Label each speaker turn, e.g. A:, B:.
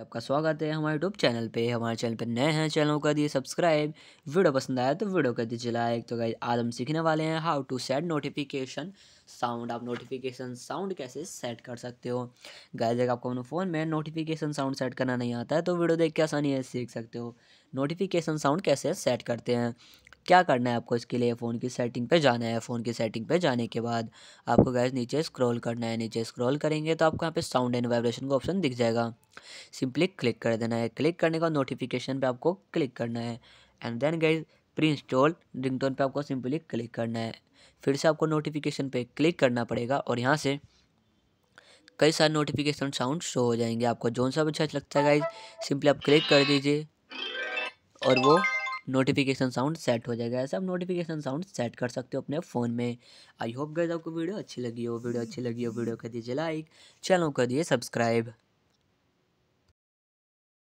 A: आपका स्वागत है हमारे यूट्यूब चैनल पे हमारे चैनल पे नए हैं चैनल कर दिए सब्सक्राइब वीडियो पसंद आया तो वीडियो कर दीजिए लाइक तो गाइज आज हम सीखने वाले हैं how to set notification sound आप नोटिफिकेशन साउंड कैसे सेट कर सकते हो गाइज अगर आपको अपने फ़ोन में नोटिफिकेशन साउंड सेट करना नहीं आता है तो वीडियो देख के आसानी है सीख सकते हो नोटिफिकेशन साउंड कैसे सेट करते हैं क्या करना है आपको इसके लिए फ़ोन की सेटिंग पे जाना है फ़ोन की सेटिंग पे जाने के बाद आपको गैस नीचे स्क्रॉल करना है नीचे स्क्रॉल करेंगे तो आपको यहाँ पे साउंड एंड वाइब्रेशन का ऑप्शन दिख जाएगा सिंपली क्लिक कर देना है क्लिक करने का नोटिफिकेशन पर आपको क्लिक करना है एंड देन गैस प्री इंस्टॉल रिंग टोन आपको सिंपली क्लिक करना है फिर से आपको नोटिफिकेशन पर क्लिक करना पड़ेगा और यहाँ से कई सारे नोटिफिकेशन साउंड शो हो जाएंगे आपको जौन सा अच्छा लगता है गाइज सिंपली आप क्लिक कर दीजिए और वो नोटिफिकेशन साउंड सेट हो जाएगा ऐसे आप नोटिफिकेशन साउंड सेट कर सकते हो अपने फ़ोन में आई होप गए आपको वीडियो अच्छी लगी हो वीडियो अच्छी लगी हो वीडियो कर दीजिए लाइक चैनल कर दिए सब्सक्राइब